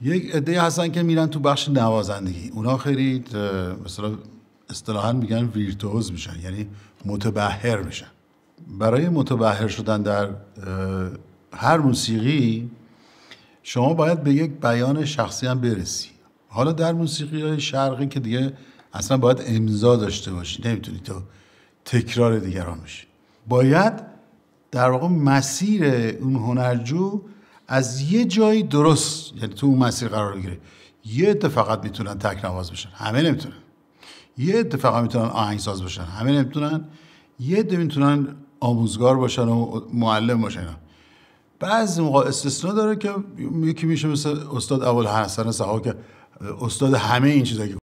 یک عده هستن که میرن تو بخش نوازندگی اونا خیلی مثلا اصطلاحا میگن ویرتوز میشن یعنی متبهر میشن برای متبهر شدن در هر موسیقی شما باید به یک بیان شخصی هم برسی حالا در موسیقی های شرقی که دیگه اصلا باید امضا داشته باشی نمیتونی تو تکرار دیگران میشی باید در واقع مسیر اون هنرجو از یه جایی درست یعنی تو اون مسیر قرار بگیره یه عده فقط میتونن تک نواز بشن همه نمیتونن یه عده فقط میتونن آهنگساز بشن همه نمیتونن یه عده میتونن آموزگار باشن و معلم باشن بعضی موقع استثنا داره که یکی میشه مثل استاد اول حسن سها که استاد همه این چیزا